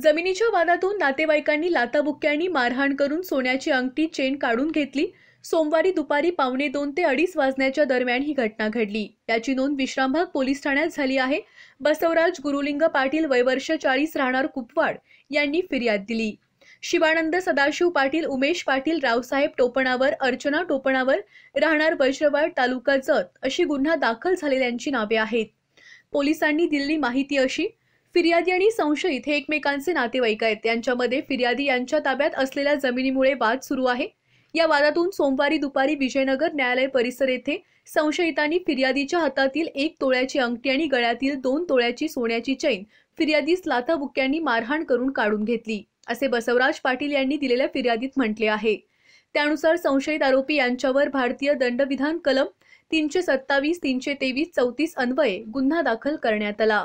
जमिनीच्या वादातून नातेवाईकांनी लाताबुक्क्यांनी मारहाण करून सोन्याची अंगठी चेन काढून घेतली सोमवारी दुपारी पावणे दोन ते अडीच वाजण्याच्या दरम्यान ही घटना घडली याची नोंद विश्रामबाग पोलीस ठाण्यात झाली आहे बसवराज गुरुलिंग पाटील वयवर्ष चाळीस राहणार कुपवाड यांनी फिर्याद दिली शिवानंद सदाशिव पाटील उमेश पाटील रावसाहेब टोपणावर अर्चना टोपणावर राहणार वज्रवाड तालुका जत अशी गुन्हा दाखल झालेल्यांची नावे आहेत पोलिसांनी दिलेली माहिती अशी फिर्यादी आणि संशयित हे एकमेकांचे नातेवाईक आहेत त्यांच्यामध्ये फिर्यादी यांच्या ताब्यात असलेल्या जमिनीमुळे वाद सुरू आहे या वादातून सोमवारी दुपारी विजयनगर न्यायालय परिसर येथे संशयितांनी फिर्यादीच्या हातातील एक तोळ्याची अंगठी आणि गळ्यातील दोन तोळ्याची सोन्याची चैन फिर्यादीस लाथाबुक्यांनी मारहाण करून काढून घेतली असे बसवराज पाटील यांनी दिलेल्या फिर्यादीत म्हटले आहे त्यानुसार संशयित आरोपी यांच्यावर भारतीय दंडविधान कलम तीनशे सत्तावीस तीनशे तेवीस चौतीस अन्वये गुन्हा दाखल करण्यात आला